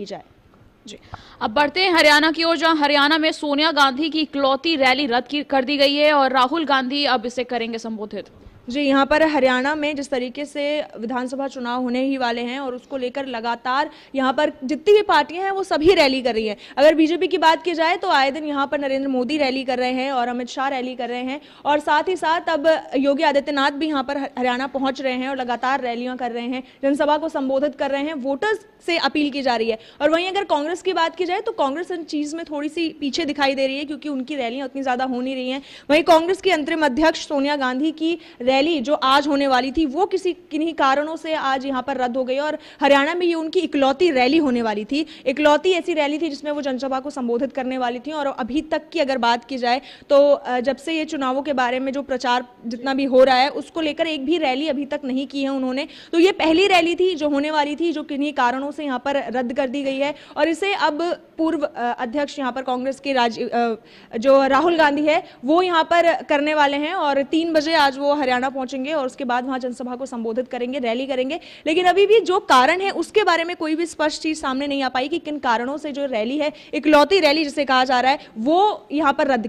की जाए जी अब बढ़ते हैं हरियाणा की ओर जहां हरियाणा में सोनिया गांधी की इकलौती रैली रद्द कर दी गई है और राहुल गांधी अब इसे करेंगे संबोधित जी यहाँ पर हरियाणा में जिस तरीके से विधानसभा चुनाव होने ही वाले हैं और उसको लेकर लगातार यहाँ पर जितनी भी पार्टियां हैं वो सभी रैली कर रही हैं अगर बीजेपी की बात की जाए तो आए दिन यहाँ पर नरेंद्र मोदी रैली कर रहे हैं और अमित शाह रैली कर रहे हैं और साथ ही साथ अब योगी आदित्यनाथ भी यहाँ पर हरियाणा पहुँच रहे हैं और लगातार रैलियाँ कर रहे हैं जनसभा को संबोधित कर रहे हैं वोटर्स से अपील की जा रही है और वहीं अगर कांग्रेस की बात की जाए तो कांग्रेस इन चीज़ में थोड़ी सी पीछे दिखाई दे रही है क्योंकि उनकी रैलियाँ उतनी ज़्यादा हो नहीं रही हैं वहीं कांग्रेस की अंतरिम अध्यक्ष सोनिया गांधी की रैली जो आज होने वाली थी वो किसी किन्हीं कारणों से आज यहाँ पर रद्द हो गई और हरियाणा में ये उनकी इकलौती रैली होने वाली थी इकलौती ऐसी रैली थी जिसमें वो जनसभा को संबोधित करने वाली थी और अभी तक की अगर बात की जाए तो जब से ये चुनावों के बारे में जो प्रचार जितना भी हो रहा है उसको लेकर एक भी रैली अभी तक नहीं की है उन्होंने तो ये पहली रैली थी जो होने वाली थी जो किन्हीं कारणों से यहाँ पर रद्द कर दी गई है और इसे अब पूर्व अध्यक्ष यहाँ पर कांग्रेस के राज जो राहुल गांधी है वो यहाँ पर करने वाले हैं और तीन बजे आज वो हरियाणा पहुंचेंगे और उसके बाद वहाँ जनसभा को संबोधित करेंगे रैली करेंगे लेकिन अभी भी जो कारण है उसके बारे में कोई भी स्पष्ट चीज सामने नहीं आ पाई कि किन कारणों से जो रैली है इकलौती रैली जिसे कहा जा रहा है वो यहाँ पर रद्द